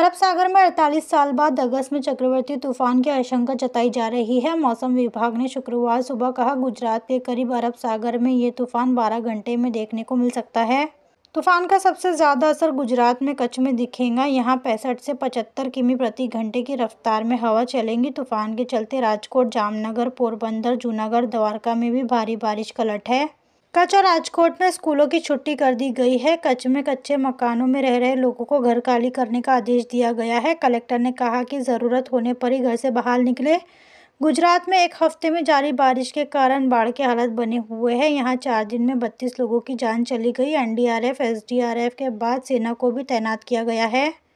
अरब सागर में 48 साल बाद अगस्त में चक्रवर्ती तूफान की आशंका जताई जा रही है मौसम विभाग ने शुक्रवार सुबह कहा गुजरात के करीब अरब सागर में ये तूफान 12 घंटे में देखने को मिल सकता है तूफान का सबसे ज़्यादा असर गुजरात में कच्छ में दिखेगा यहाँ पैंसठ से पचहत्तर किमी प्रति घंटे की रफ्तार में हवा चलेंगी तूफान के चलते राजकोट जामनगर पोरबंदर जूनागढ़ द्वारका में भी भारी बारिश का लट है कच्छ और राजकोट में स्कूलों की छुट्टी कर दी गई है कच्छ में कच्चे मकानों में रह रहे लोगों को घर खाली करने का आदेश दिया गया है कलेक्टर ने कहा कि ज़रूरत होने पर ही घर से बाहर निकले गुजरात में एक हफ्ते में जारी बारिश के कारण बाढ़ के हालत बने हुए हैं यहाँ चार दिन में बत्तीस लोगों की जान चली गई एन डी के बाद सेना को भी तैनात किया गया है